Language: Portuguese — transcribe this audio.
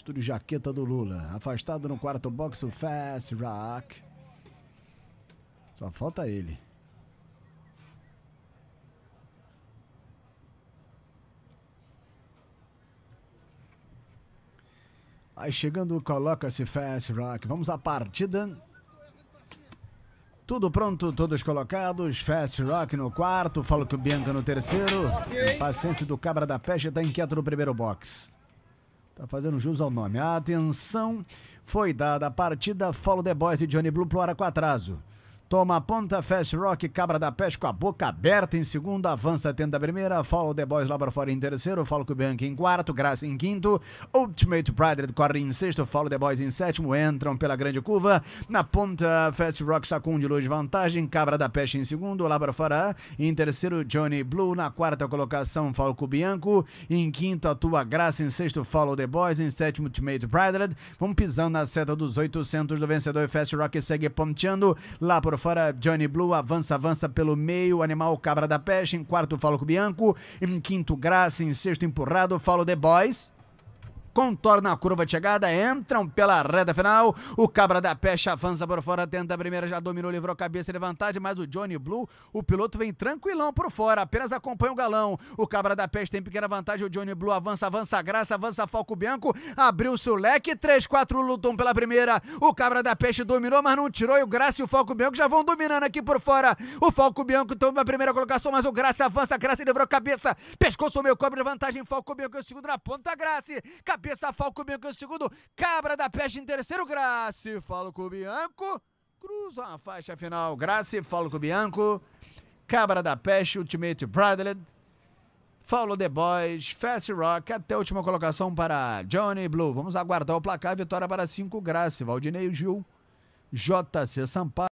Estúdio Jaqueta do Lula. Afastado no quarto box o Fast Rock. Só falta ele. Aí chegando, coloca-se Fast Rock. Vamos à partida. Tudo pronto, todos colocados. Fast Rock no quarto, Falo que o Bianca no terceiro. Paciência do Cabra da Peste está inquieto no primeiro box. Tá fazendo jus ao nome. A atenção foi dada à partida Follow the Boys e Johnny Blue pro Ara com atraso. Toma ponta, fast rock, cabra da peste com a boca aberta em segundo, avança tenta a primeira, follow the boys lá para fora em terceiro, follow o Bianchi em quarto, graça em quinto, ultimate pride corre em sexto, follow the boys em sétimo, entram pela grande curva, na ponta, fast rock sacunde luz vantagem, cabra da peste em segundo, lá para fora em terceiro, Johnny Blue, na quarta colocação, follow o Bianco, em quinto, atua graça, em sexto, follow the boys, em sétimo, ultimate pride vamos pisando na seta dos 800 do vencedor, fast rock segue ponteando, lá para fora Johnny Blue, avança, avança pelo meio, animal cabra da peste, em quarto Falo Bianco, em quinto Graça, em sexto empurrado, Falo The Boys contorna a curva de chegada, entram pela reta final. O Cabra da peste avança por fora, tenta a primeira, já dominou, livrou a cabeça de vantagem, mas o Johnny Blue, o piloto vem tranquilão por fora, apenas acompanha o galão. O Cabra da peste tem pequena vantagem, o Johnny Blue avança, avança Graça, avança Falco Bianco, abriu o leque, 3, 4 lutam pela primeira. O Cabra da Peste dominou, mas não tirou, e o Graça e o Falco Bianco já vão dominando aqui por fora. O Falco Bianco toma a primeira colocação, mas o Graça avança, Graça livrou a cabeça, pescoço meio cobre, vantagem, Falco Bianco, o segundo na ponta, Graça cabeça, Falco Bianco em segundo, Cabra da Peste em terceiro, Grace, Falco Bianco, cruza a faixa final, Grace, Falco Bianco, Cabra da Peste, Ultimate Bradley, Follow the Boys, Fast Rock, até a última colocação para Johnny Blue. Vamos aguardar o placar, vitória para cinco. Grace, Valdinei Gil, JC Sampaio.